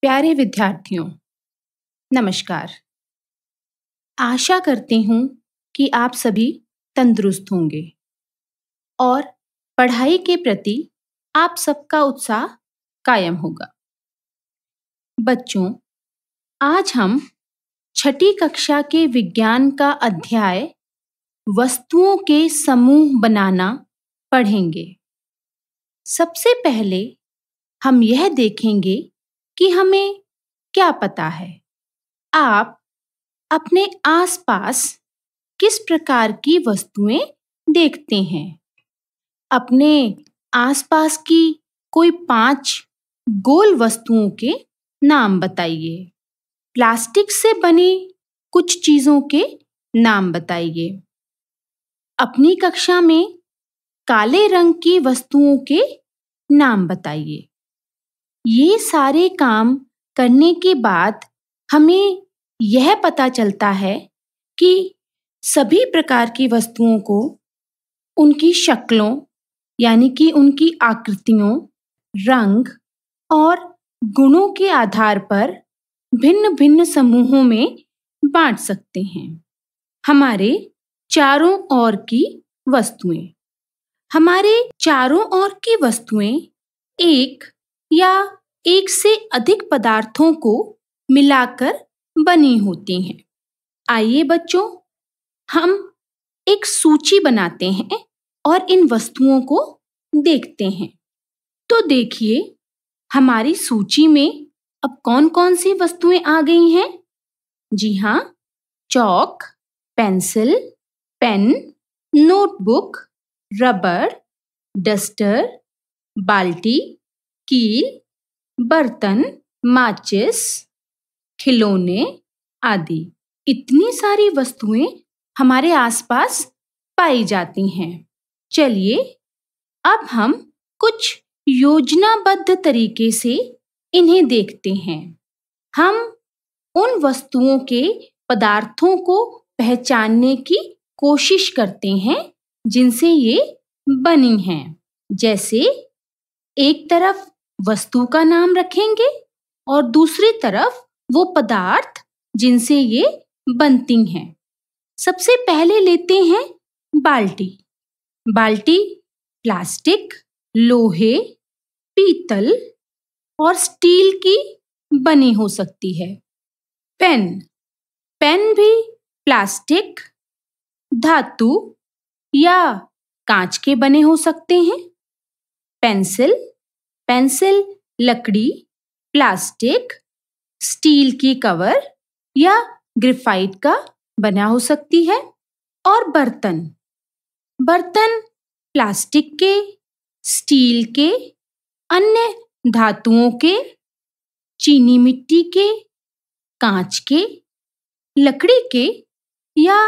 प्यारे विद्यार्थियों नमस्कार आशा करती हूँ कि आप सभी तंदुरुस्त होंगे और पढ़ाई के प्रति आप सबका उत्साह कायम होगा बच्चों आज हम छठी कक्षा के विज्ञान का अध्याय वस्तुओं के समूह बनाना पढ़ेंगे सबसे पहले हम यह देखेंगे कि हमें क्या पता है आप अपने आसपास किस प्रकार की वस्तुएं देखते हैं अपने आसपास की कोई पांच गोल वस्तुओं के नाम बताइए प्लास्टिक से बनी कुछ चीजों के नाम बताइए अपनी कक्षा में काले रंग की वस्तुओं के नाम बताइए ये सारे काम करने के बाद हमें यह पता चलता है कि सभी प्रकार की वस्तुओं को उनकी शक्लों यानी कि उनकी आकृतियों रंग और गुणों के आधार पर भिन्न भिन्न समूहों में बांट सकते हैं हमारे चारों ओर की वस्तुएं हमारे चारों ओर की वस्तुएं एक या एक से अधिक पदार्थों को मिलाकर बनी होती हैं आइए बच्चों हम एक सूची बनाते हैं और इन वस्तुओं को देखते हैं तो देखिए हमारी सूची में अब कौन कौन सी वस्तुएं आ गई हैं जी हाँ चौक पेंसिल पेन नोटबुक रबड़ डस्टर बाल्टी कील बर्तन माचिस खिलौने आदि इतनी सारी वस्तुएं हमारे आसपास पाई जाती हैं चलिए अब हम कुछ योजनाबद्ध तरीके से इन्हें देखते हैं हम उन वस्तुओं के पदार्थों को पहचानने की कोशिश करते हैं जिनसे ये बनी हैं जैसे एक तरफ वस्तु का नाम रखेंगे और दूसरी तरफ वो पदार्थ जिनसे ये बनती हैं सबसे पहले लेते हैं बाल्टी बाल्टी प्लास्टिक लोहे पीतल और स्टील की बनी हो सकती है पेन पेन भी प्लास्टिक धातु या कांच के बने हो सकते हैं पेंसिल पेंसिल लकड़ी प्लास्टिक स्टील की कवर या ग्रेफाइट का बना हो सकती है और बर्तन बर्तन प्लास्टिक के स्टील के अन्य धातुओं के चीनी मिट्टी के कांच के लकड़ी के या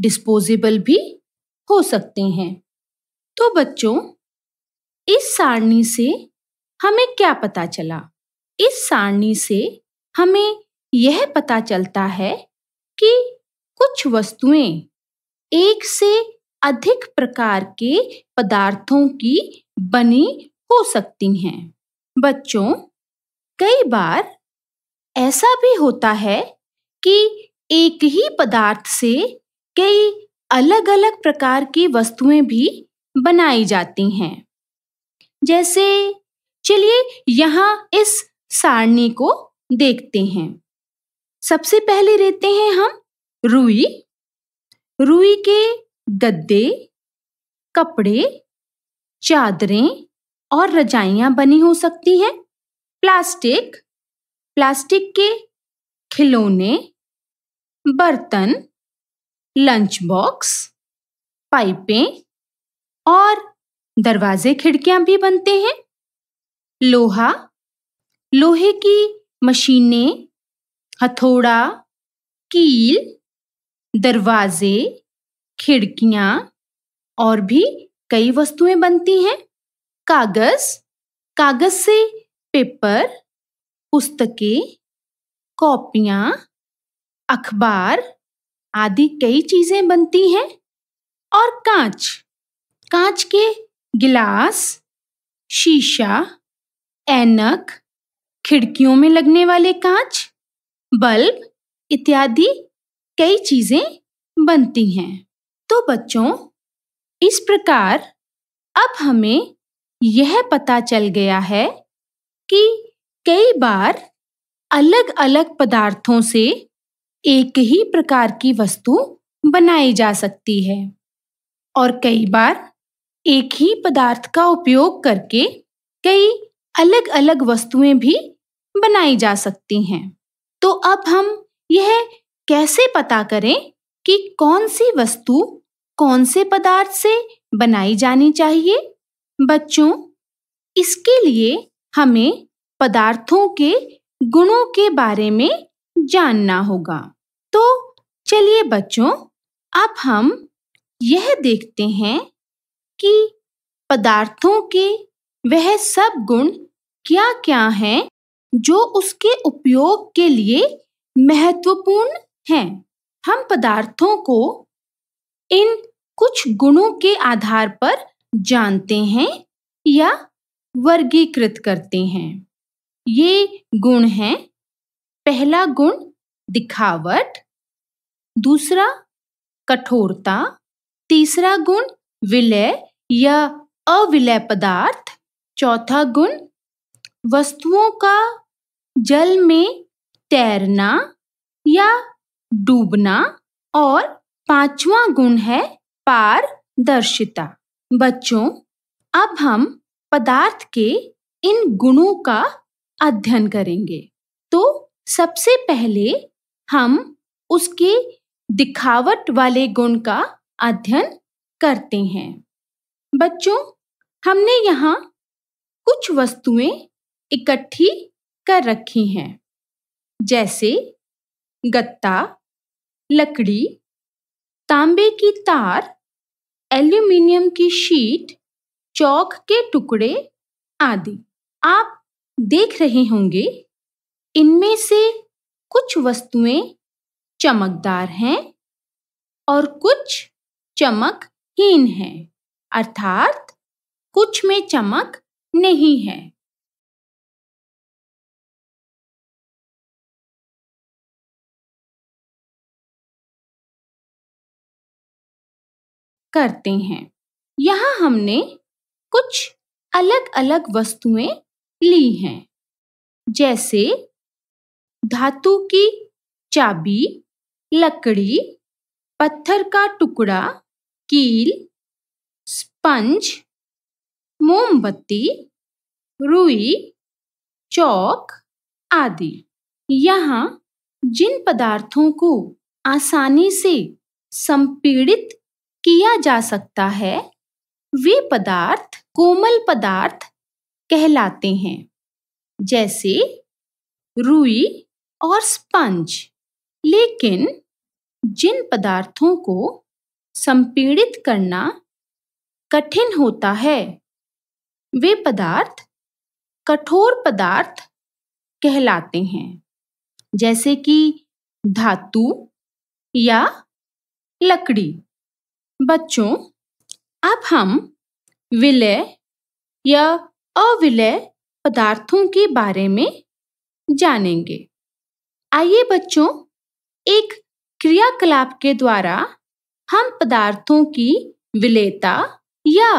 डिस्पोजेबल भी हो सकते हैं तो बच्चों इस सारणी से हमें क्या पता चला इस सारणी से हमें यह पता चलता है कि कुछ वस्तुएं एक से अधिक प्रकार के पदार्थों की बनी हो सकती हैं बच्चों कई बार ऐसा भी होता है कि एक ही पदार्थ से कई अलग अलग प्रकार की वस्तुएं भी बनाई जाती हैं जैसे चलिए यहाँ इस सारणी को देखते हैं सबसे पहले रहते हैं हम रुई रुई के गद्दे कपड़े चादरें और रजाइया बनी हो सकती हैं प्लास्टिक प्लास्टिक के खिलौने बर्तन लंच बॉक्स पाइपें और दरवाजे खिड़कियां भी बनते हैं लोहा लोहे की मशीनें हथौड़ा कील दरवाजे खिड़कियां और भी कई वस्तुएं बनती हैं कागज कागज से पेपर पुस्तकें कॉपियां अखबार आदि कई चीजें बनती हैं और कांच कांच के गिलास शीशा ऐनक खिड़कियों में लगने वाले कांच बल्ब इत्यादि कई चीजें बनती हैं तो बच्चों इस प्रकार अब हमें यह पता चल गया है कि कई बार अलग अलग पदार्थों से एक ही प्रकार की वस्तु बनाई जा सकती है और कई बार एक ही पदार्थ का उपयोग करके कई अलग अलग वस्तुएं भी बनाई जा सकती हैं तो अब हम यह कैसे पता करें कि कौन सी वस्तु कौन से पदार्थ से बनाई जानी चाहिए बच्चों इसके लिए हमें पदार्थों के गुणों के बारे में जानना होगा तो चलिए बच्चों अब हम यह देखते हैं कि पदार्थों के वह सब गुण क्या क्या हैं जो उसके उपयोग के लिए महत्वपूर्ण हैं हम पदार्थों को इन कुछ गुणों के आधार पर जानते हैं या वर्गीकृत करते हैं ये गुण हैं पहला गुण दिखावट दूसरा कठोरता तीसरा गुण विलय या अविलय पदार्थ चौथा गुण वस्तुओं का जल में तैरना या डूबना और पांचवा गुण है पारदर्शिता बच्चों अब हम पदार्थ के इन गुणों का अध्ययन करेंगे तो सबसे पहले हम उसके दिखावट वाले गुण का अध्ययन करते हैं बच्चों हमने यहाँ कुछ वस्तुएं इकट्ठी कर रखी हैं जैसे गत्ता लकड़ी तांबे की तार एल्यूमिनियम की शीट चौक के टुकड़े आदि आप देख रहे होंगे इनमें से कुछ वस्तुएं चमकदार हैं और कुछ चमकहीन हैं अर्थात कुछ में चमक नहीं है करते हैं यहां हमने कुछ अलग अलग वस्तुएं ली हैं जैसे धातु की चाबी लकड़ी पत्थर का टुकड़ा कील स्पंज मोमबत्ती रुई चौक आदि यहाँ जिन पदार्थों को आसानी से संपीड़ित किया जा सकता है वे पदार्थ कोमल पदार्थ कहलाते हैं जैसे रुई और स्पंज लेकिन जिन पदार्थों को संपीड़ित करना कठिन होता है वे पदार्थ कठोर पदार्थ कहलाते हैं जैसे कि धातु या लकड़ी बच्चों अब हम विलय या अविलय पदार्थों के बारे में जानेंगे आइए बच्चों एक क्रियाकलाप के द्वारा हम पदार्थों की विलेता या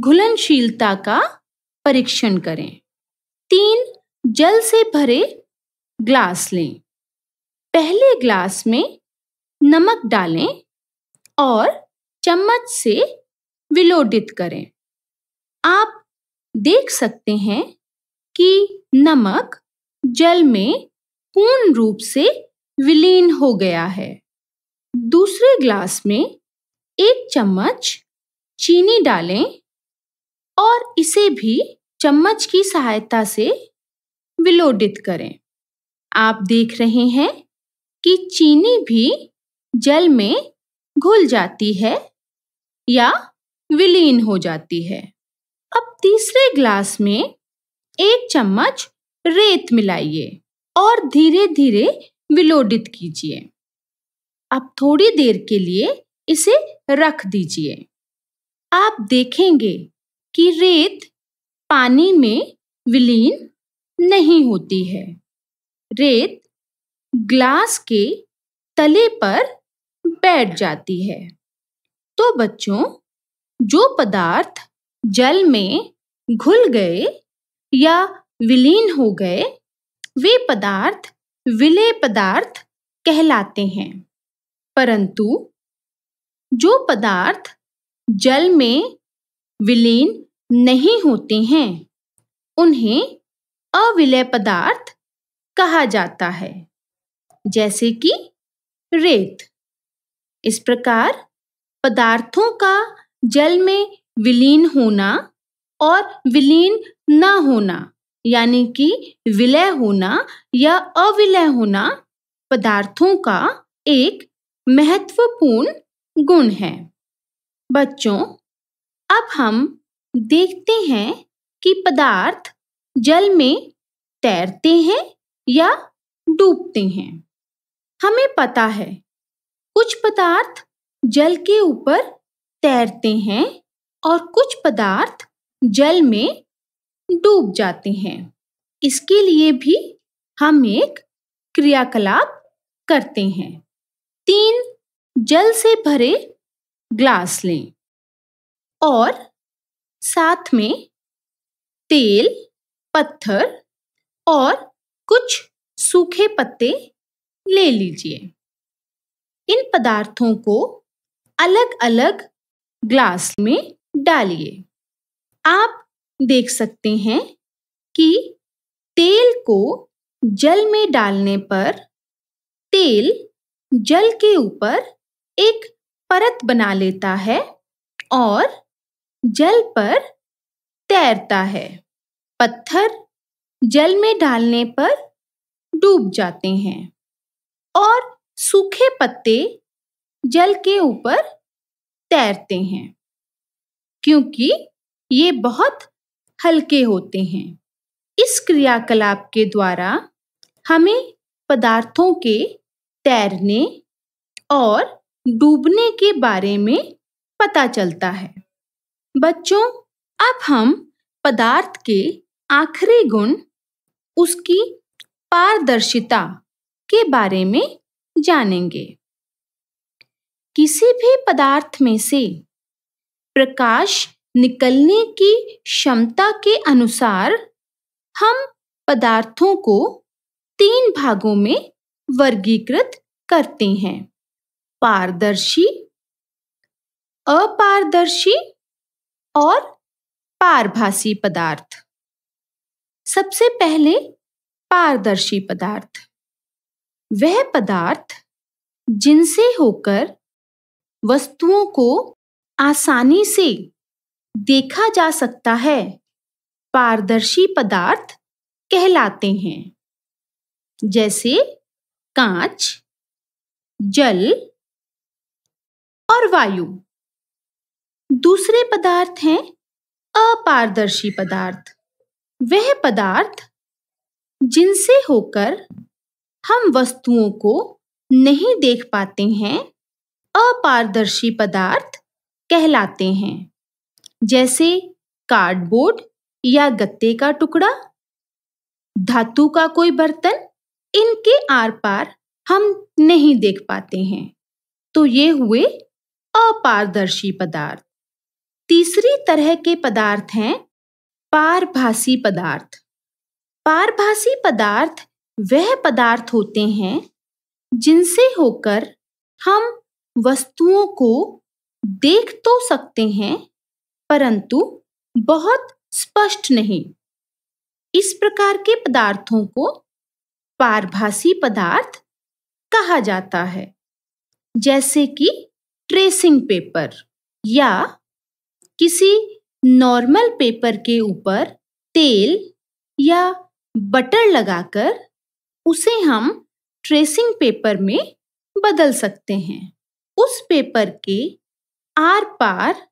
घुलनशीलता का परीक्षण करें तीन जल से भरे ग्लास लें पहले ग्लास में नमक डालें और चम्मच से विलोडित करें आप देख सकते हैं कि नमक जल में पूर्ण रूप से विलीन हो गया है दूसरे ग्लास में एक चम्मच चीनी डालें और इसे भी चम्मच की सहायता से विलोडित करें आप देख रहे हैं कि चीनी भी जल में घुल जाती है या विलीन हो जाती है अब तीसरे ग्लास में एक चम्मच रेत मिलाइए और धीरे धीरे विलोडित कीजिए अब थोड़ी देर के लिए इसे रख दीजिए आप देखेंगे कि रेत पानी में विलीन नहीं होती है रेत ग्लास के तले पर बैठ जाती है तो बच्चों जो पदार्थ जल में घुल गए या विलीन हो गए वे पदार्थ विलय पदार्थ कहलाते हैं परंतु जो पदार्थ जल में विलीन नहीं होते हैं उन्हें अविलय पदार्थ कहा जाता है जैसे कि रेत इस प्रकार पदार्थों का जल में विलीन होना और विलीन न होना यानी कि विलय होना या अविलय होना पदार्थों का एक महत्वपूर्ण गुण है बच्चों अब हम देखते हैं कि पदार्थ जल में तैरते हैं या डूबते हैं हमें पता है कुछ पदार्थ जल के ऊपर तैरते हैं और कुछ पदार्थ जल में डूब जाते हैं इसके लिए भी हम एक क्रियाकलाप करते हैं तीन जल से भरे ग्लास लें और साथ में तेल पत्थर और कुछ सूखे पत्ते ले लीजिए इन पदार्थों को अलग अलग ग्लास में डालिए आप देख सकते हैं कि तेल को जल में डालने पर तेल जल के ऊपर एक परत बना लेता है और जल पर तैरता है पत्थर जल में डालने पर डूब जाते हैं और सूखे पत्ते जल के ऊपर तैरते हैं क्योंकि ये बहुत हल्के होते हैं इस क्रियाकलाप के द्वारा हमें पदार्थों के तैरने और डूबने के बारे में पता चलता है बच्चों अब हम पदार्थ के आखिरी गुण उसकी पारदर्शिता के बारे में जानेंगे किसी भी पदार्थ में से प्रकाश निकलने की क्षमता के अनुसार हम पदार्थों को तीन भागों में वर्गीकृत करते हैं पारदर्शी अपारदर्शी और पारभासी पदार्थ सबसे पहले पारदर्शी पदार्थ वह पदार्थ जिनसे होकर वस्तुओं को आसानी से देखा जा सकता है पारदर्शी पदार्थ कहलाते हैं जैसे कांच जल और वायु दूसरे पदार्थ हैं अपारदर्शी पदार्थ वह पदार्थ जिनसे होकर हम वस्तुओं को नहीं देख पाते हैं अपारदर्शी पदार्थ कहलाते हैं जैसे कार्डबोर्ड या गत्ते का टुकड़ा धातु का कोई बर्तन इनके आर पार हम नहीं देख पाते हैं तो ये हुए अपारदर्शी पदार्थ तीसरी तरह के पदार्थ हैं पारभासी पदार्थ पारभासी पदार्थ वह पदार्थ होते हैं जिनसे होकर हम वस्तुओं को देख तो सकते हैं परंतु बहुत स्पष्ट नहीं इस प्रकार के पदार्थों को पारभासी पदार्थ कहा जाता है जैसे कि ट्रेसिंग पेपर या किसी नॉर्मल पेपर के ऊपर तेल या बटर लगाकर उसे हम ट्रेसिंग पेपर में बदल सकते हैं उस पेपर के आर पार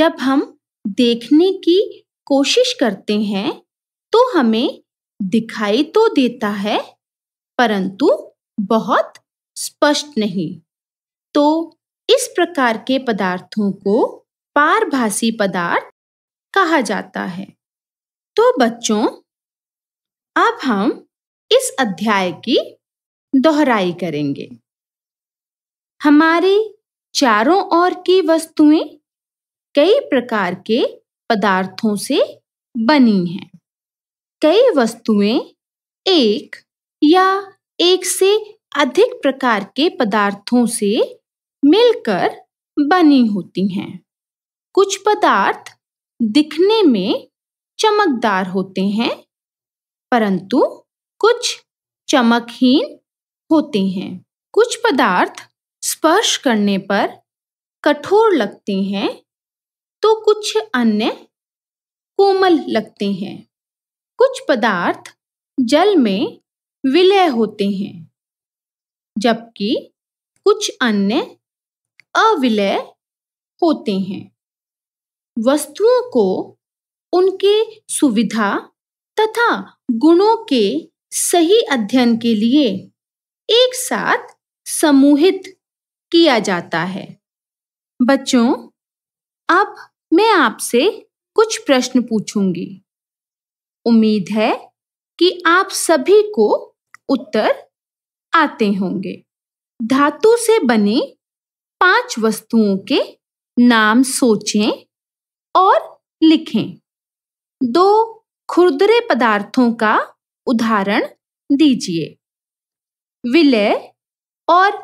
जब हम देखने की कोशिश करते हैं तो हमें दिखाई तो देता है परंतु बहुत स्पष्ट नहीं तो इस प्रकार के पदार्थों को पारभाषी पदार्थ कहा जाता है तो बच्चों अब हम इस अध्याय की दोहराई करेंगे हमारे चारों ओर की वस्तुएं कई प्रकार के पदार्थों से बनी हैं कई वस्तुएं एक या एक से अधिक प्रकार के पदार्थों से मिलकर बनी होती हैं कुछ पदार्थ दिखने में चमकदार होते हैं परंतु कुछ चमकहीन होते हैं कुछ पदार्थ स्पर्श करने पर कठोर लगते हैं तो कुछ अन्य कोमल लगते हैं कुछ पदार्थ जल में विलय होते हैं जबकि कुछ अन्य अविलय होते हैं वस्तुओं को उनके सुविधा तथा गुणों के सही अध्ययन के लिए एक साथ समूहित किया जाता है बच्चों अब मैं आपसे कुछ प्रश्न पूछूंगी उम्मीद है कि आप सभी को उत्तर आते होंगे धातु से बने पांच वस्तुओं के नाम सोचें और लिखें दो खुरदरे पदार्थों का उदाहरण दीजिए विलय और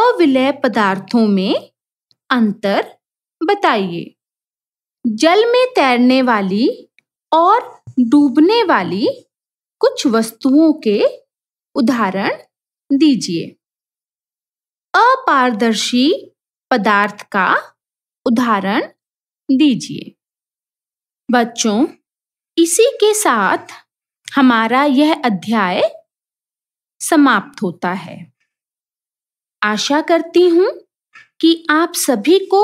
अविलय पदार्थों में अंतर बताइए जल में तैरने वाली और डूबने वाली कुछ वस्तुओं के उदाहरण दीजिए अपारदर्शी पदार्थ का उदाहरण दीजिए बच्चों इसी के साथ हमारा यह अध्याय समाप्त होता है आशा करती हूँ कि आप सभी को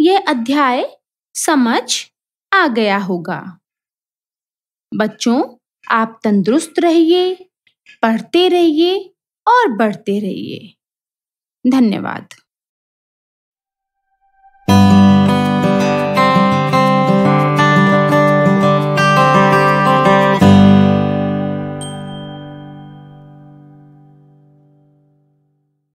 यह अध्याय समझ आ गया होगा बच्चों आप तंदुरुस्त रहिए पढ़ते रहिए और बढ़ते रहिए धन्यवाद